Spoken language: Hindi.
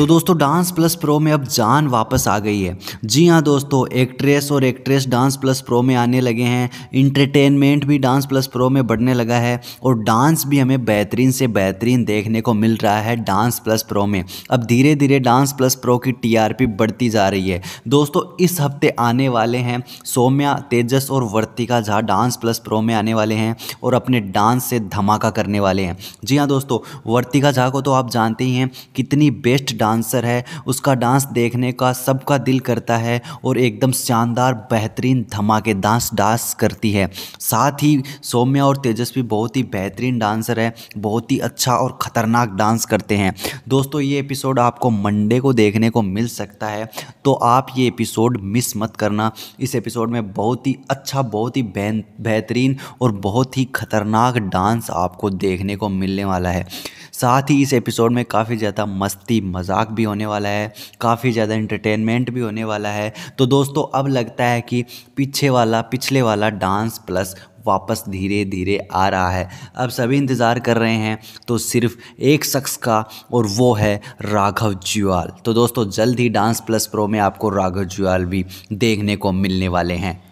तो दोस्तों डांस प्लस प्रो में अब जान वापस आ गई है जी हाँ दोस्तों एक्ट्रेस और एक्ट्रेस डांस प्लस प्रो में आने लगे हैं इंटरटेनमेंट भी डांस प्लस प्रो में बढ़ने लगा है और डांस भी हमें बेहतरीन से बेहतरीन देखने को मिल रहा है डांस प्लस प्रो में अब धीरे धीरे डांस प्लस प्रो की टीआरपी बढ़ती जा रही है दोस्तों इस हफ्ते आने वाले हैं सौम्या तेजस और Vartika Jha dance plus pro में आने वाले हैं और अपने डांस से धमाका करने वाले हैं जी हाँ दोस्तों वर्तिका झा को तो आप जानते ही हैं कितनी बेस्ट डांस डांसर है उसका डांस देखने का सबका दिल करता है और एकदम शानदार बेहतरीन डांस डांस करती है साथ ही सौम्या और तेजस्वी बहुत ही बेहतरीन डांसर है बहुत ही अच्छा और ख़तरनाक डांस करते हैं दोस्तों ये एपिसोड आपको मंडे को देखने को मिल सकता है तो आप ये एपिसोड मिस मत करना इस एपिसोड में बहुत ही अच्छा बहुत ही बेहतरीन और बहुत ही ख़तरनाक डांस आपको देखने को मिलने वाला है साथ ही इस एपिसोड में काफ़ी ज़्यादा मस्ती मजाक मजाक भी होने वाला है काफ़ी ज़्यादा इंटरटेनमेंट भी होने वाला है तो दोस्तों अब लगता है कि पीछे वाला पिछले वाला डांस प्लस वापस धीरे धीरे आ रहा है अब सभी इंतज़ार कर रहे हैं तो सिर्फ एक शख्स का और वो है राघव जुआल तो दोस्तों जल्द ही डांस प्लस प्रो में आपको राघव जुआल भी देखने को मिलने वाले हैं